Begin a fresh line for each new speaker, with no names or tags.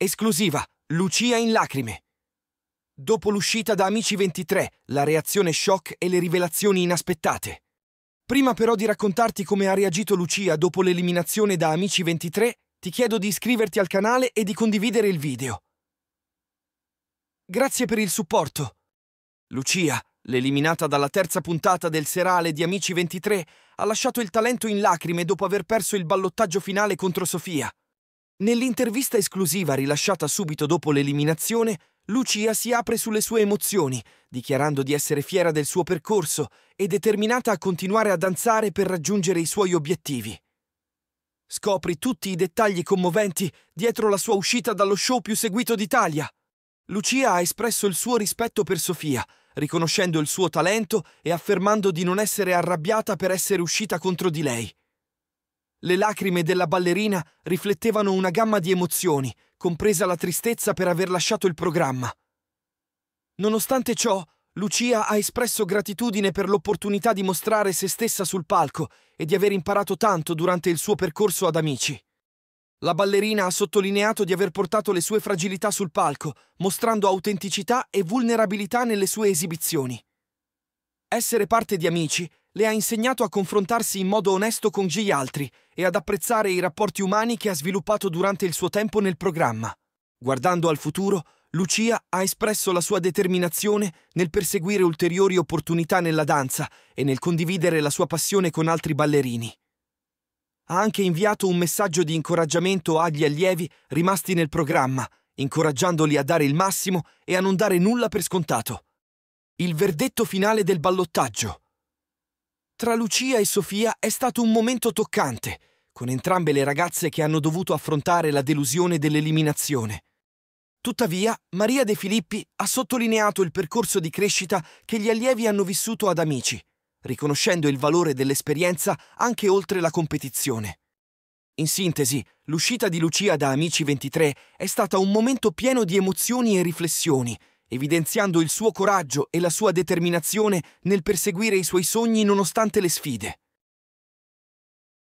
Esclusiva, Lucia in lacrime. Dopo l'uscita da Amici 23, la reazione shock e le rivelazioni inaspettate. Prima però di raccontarti come ha reagito Lucia dopo l'eliminazione da Amici 23, ti chiedo di iscriverti al canale e di condividere il video. Grazie per il supporto. Lucia, l'eliminata dalla terza puntata del serale di Amici 23, ha lasciato il talento in lacrime dopo aver perso il ballottaggio finale contro Sofia. Nell'intervista esclusiva rilasciata subito dopo l'eliminazione, Lucia si apre sulle sue emozioni, dichiarando di essere fiera del suo percorso e determinata a continuare a danzare per raggiungere i suoi obiettivi. Scopri tutti i dettagli commoventi dietro la sua uscita dallo show più seguito d'Italia. Lucia ha espresso il suo rispetto per Sofia, riconoscendo il suo talento e affermando di non essere arrabbiata per essere uscita contro di lei. Le lacrime della ballerina riflettevano una gamma di emozioni, compresa la tristezza per aver lasciato il programma. Nonostante ciò, Lucia ha espresso gratitudine per l'opportunità di mostrare se stessa sul palco e di aver imparato tanto durante il suo percorso ad Amici. La ballerina ha sottolineato di aver portato le sue fragilità sul palco, mostrando autenticità e vulnerabilità nelle sue esibizioni. Essere parte di Amici le ha insegnato a confrontarsi in modo onesto con gli altri e ad apprezzare i rapporti umani che ha sviluppato durante il suo tempo nel programma. Guardando al futuro, Lucia ha espresso la sua determinazione nel perseguire ulteriori opportunità nella danza e nel condividere la sua passione con altri ballerini. Ha anche inviato un messaggio di incoraggiamento agli allievi rimasti nel programma, incoraggiandoli a dare il massimo e a non dare nulla per scontato. Il verdetto finale del ballottaggio. Tra Lucia e Sofia è stato un momento toccante, con entrambe le ragazze che hanno dovuto affrontare la delusione dell'eliminazione. Tuttavia, Maria De Filippi ha sottolineato il percorso di crescita che gli allievi hanno vissuto ad amici, riconoscendo il valore dell'esperienza anche oltre la competizione. In sintesi, l'uscita di Lucia da Amici 23 è stata un momento pieno di emozioni e riflessioni, evidenziando il suo coraggio e la sua determinazione nel perseguire i suoi sogni nonostante le sfide.